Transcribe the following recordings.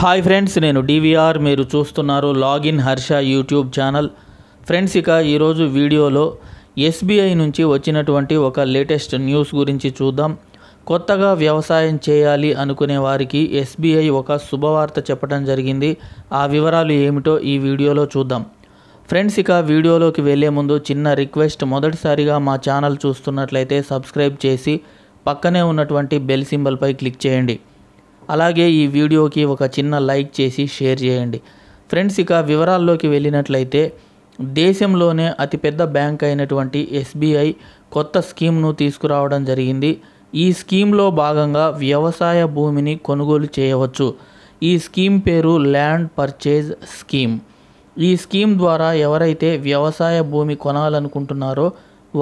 hi friends నేను DVR మీరు చూస్తున్నారు login Harsha YouTube channel friends ఇక ఈరోజు వీడియోలో ఎస్బీఐ నుంచి వచ్చినటువంటి ఒక లేటెస్ట్ న్యూస్ గురించి చూద్దాం కొత్తగా వ్యవసాయం చేయాలి అనుకునే వారికి ఎస్బీఐ ఒక శుభవార్త చెప్పడం జరిగింది ఆ వివరాలు ఏమిటో ఈ వీడియోలో చూద్దాం ఫ్రెండ్స్ ఇక వీడియోలోకి వెళ్లే ముందు చిన్న రిక్వెస్ట్ మొదటిసారిగా మా ఛానల్ చూస్తున్నట్లయితే సబ్స్క్రైబ్ చేసి పక్కనే ఉన్నటువంటి బెల్ సింబల్పై క్లిక్ చేయండి అలాగే ఈ వీడియోకి ఒక చిన్న లైక్ చేసి షేర్ చేయండి ఫ్రెండ్స్ ఇక వివరాల్లోకి వెళ్ళినట్లయితే దేశంలోనే అతిపెద్ద బ్యాంక్ అయినటువంటి ఎస్బీఐ కొత్త స్కీమ్ను తీసుకురావడం జరిగింది ఈ స్కీమ్లో భాగంగా వ్యవసాయ భూమిని కొనుగోలు చేయవచ్చు ఈ స్కీమ్ పేరు ల్యాండ్ పర్చేజ్ స్కీమ్ ఈ స్కీమ్ ద్వారా ఎవరైతే వ్యవసాయ భూమి కొనాలనుకుంటున్నారో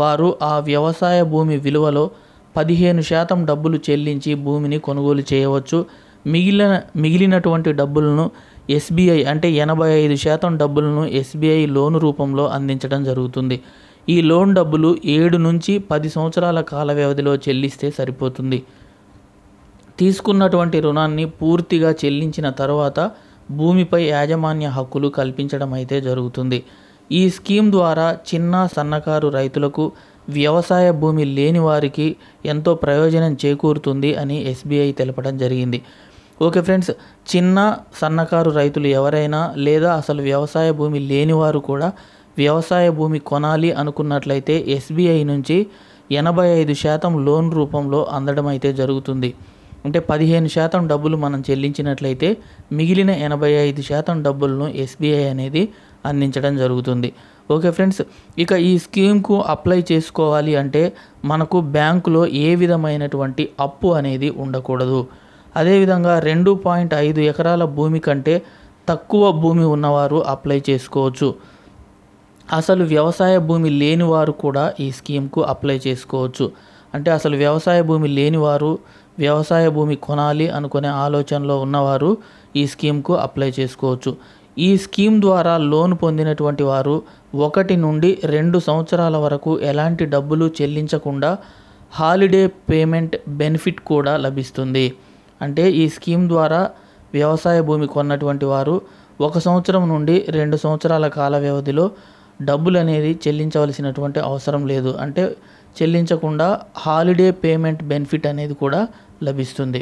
వారు ఆ వ్యవసాయ భూమి విలువలో పదిహేను శాతం డబ్బులు చెల్లించి భూమిని కొనుగోలు చేయవచ్చు మిగిలిన మిగిలినటువంటి డబ్బులను ఎస్బీఐ అంటే ఎనభై ఐదు శాతం డబ్బులను ఎస్బీఐ లోను రూపంలో అందించడం జరుగుతుంది ఈ లోన్ డబ్బులు ఏడు నుంచి పది సంవత్సరాల కాల వ్యవధిలో చెల్లిస్తే సరిపోతుంది తీసుకున్నటువంటి రుణాన్ని పూర్తిగా చెల్లించిన తర్వాత భూమిపై యాజమాన్య హక్కులు కల్పించడం అయితే జరుగుతుంది ఈ స్కీమ్ ద్వారా చిన్న సన్నకారు రైతులకు వ్యవసాయ భూమి లేని వారికి ఎంతో ప్రయోజనం చేకూరుతుంది అని ఎస్బీఐ తెలపడం జరిగింది ఓకే ఫ్రెండ్స్ చిన్న సన్నకారు రైతులు ఎవరైనా లేదా అసలు వ్యవసాయ భూమి లేనివారు కూడా వ్యవసాయ భూమి కొనాలి అనుకున్నట్లయితే ఎస్బీఐ నుంచి ఎనభై ఐదు శాతం లోన్ రూపంలో అందడం అయితే జరుగుతుంది అంటే పదిహేను శాతం డబ్బులు మనం చెల్లించినట్లయితే మిగిలిన ఎనభై ఐదు శాతం డబ్బులను ఎస్బీఐ అనేది అందించడం జరుగుతుంది ఓకే ఫ్రెండ్స్ ఇక ఈ స్కీమ్కు అప్లై చేసుకోవాలి అంటే మనకు బ్యాంకులో ఏ విధమైనటువంటి అప్పు అనేది ఉండకూడదు అదేవిధంగా రెండు పాయింట్ ఐదు ఎకరాల భూమి కంటే తక్కువ భూమి ఉన్నవారు అప్లై చేసుకోవచ్చు అసలు వ్యవసాయ భూమి లేని వారు కూడా ఈ స్కీమ్కు అప్లై చేసుకోవచ్చు అంటే అసలు వ్యవసాయ భూమి లేనివారు వ్యవసాయ భూమి కొనాలి అనుకునే ఆలోచనలో ఉన్నవారు ఈ స్కీమ్కు అప్లై చేసుకోవచ్చు ఈ స్కీమ్ ద్వారా లోన్ పొందినటువంటి వారు ఒకటి నుండి రెండు సంవత్సరాల వరకు ఎలాంటి డబ్బులు చెల్లించకుండా హాలిడే పేమెంట్ బెనిఫిట్ కూడా లభిస్తుంది అంటే ఈ స్కీమ్ ద్వారా వ్యవసాయ భూమి కొన్నటువంటి వారు ఒక సంవత్సరం నుండి రెండు సంవత్సరాల కాల వ్యవధిలో డబ్బులు అనేది చెల్లించవలసినటువంటి అవసరం లేదు అంటే చెల్లించకుండా హాలిడే పేమెంట్ బెనిఫిట్ అనేది కూడా లభిస్తుంది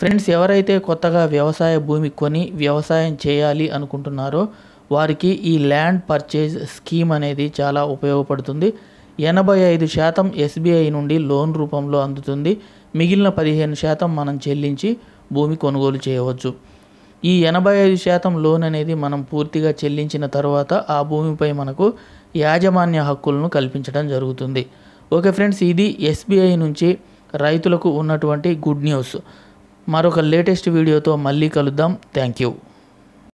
ఫ్రెండ్స్ ఎవరైతే కొత్తగా వ్యవసాయ భూమి కొని వ్యవసాయం చేయాలి అనుకుంటున్నారో వారికి ఈ ల్యాండ్ పర్చేజ్ స్కీమ్ అనేది చాలా ఉపయోగపడుతుంది ఎనభై ఐదు శాతం ఎస్బీఐ నుండి లోన్ రూపంలో అందుతుంది మిగిలిన పదిహేను శాతం మనం చెల్లించి భూమి కొనుగోలు చేయవచ్చు ఈ ఎనభై ఐదు శాతం లోన్ అనేది మనం పూర్తిగా చెల్లించిన తర్వాత ఆ భూమిపై మనకు యాజమాన్య హక్కులను కల్పించడం జరుగుతుంది ఓకే ఫ్రెండ్స్ ఇది ఎస్బీఐ నుంచి రైతులకు ఉన్నటువంటి గుడ్ న్యూస్ మరొక లేటెస్ట్ వీడియోతో మళ్ళీ కలుద్దాం థ్యాంక్ యూ